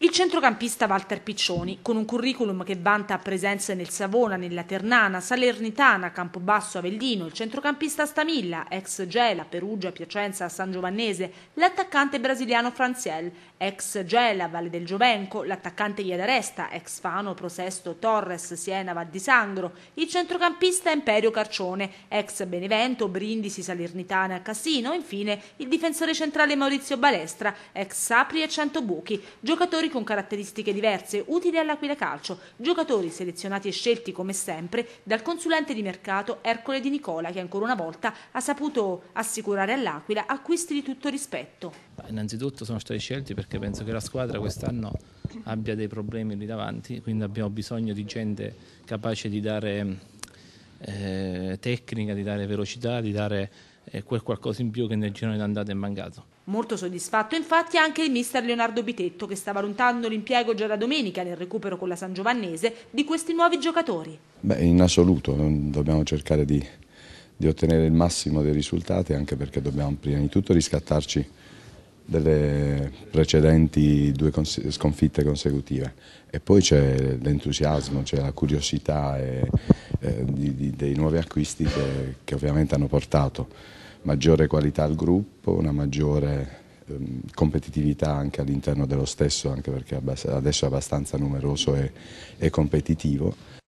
Il centrocampista Walter Piccioni, con un curriculum che vanta presenze nel Savona, nella Ternana, Salernitana, Campobasso, Avellino, il centrocampista Stamilla, ex Gela, Perugia, Piacenza, San Giovannese, l'attaccante brasiliano Franziel, ex Gela, Valle del Giovenco, l'attaccante Iadaresta, ex Fano, Prosesto, Torres, Siena, Val di Sangro, il centrocampista Imperio Carcione, ex Benevento, Brindisi, Salernitana, Cassino, infine il difensore centrale Maurizio Balestra, ex Sapri e Centobuchi, giocatori giocatori con caratteristiche diverse utili all'Aquila Calcio, giocatori selezionati e scelti come sempre dal consulente di mercato Ercole Di Nicola che ancora una volta ha saputo assicurare all'Aquila acquisti di tutto rispetto. Innanzitutto sono stati scelti perché penso che la squadra quest'anno abbia dei problemi lì davanti, quindi abbiamo bisogno di gente capace di dare eh, tecnica, di dare velocità, di dare eh, quel qualcosa in più che nel girone d'andata è mancato. Molto soddisfatto infatti anche il mister Leonardo Bitetto che sta valutando l'impiego già da domenica nel recupero con la San Giovannese di questi nuovi giocatori. Beh, in assoluto eh, dobbiamo cercare di, di ottenere il massimo dei risultati anche perché dobbiamo prima di tutto riscattarci delle precedenti due sconfitte consecutive e poi c'è l'entusiasmo, c'è la curiosità e, eh, eh, di, di, dei nuovi acquisti che, che ovviamente hanno portato maggiore qualità al gruppo, una maggiore ehm, competitività anche all'interno dello stesso, anche perché adesso è abbastanza numeroso e, e competitivo.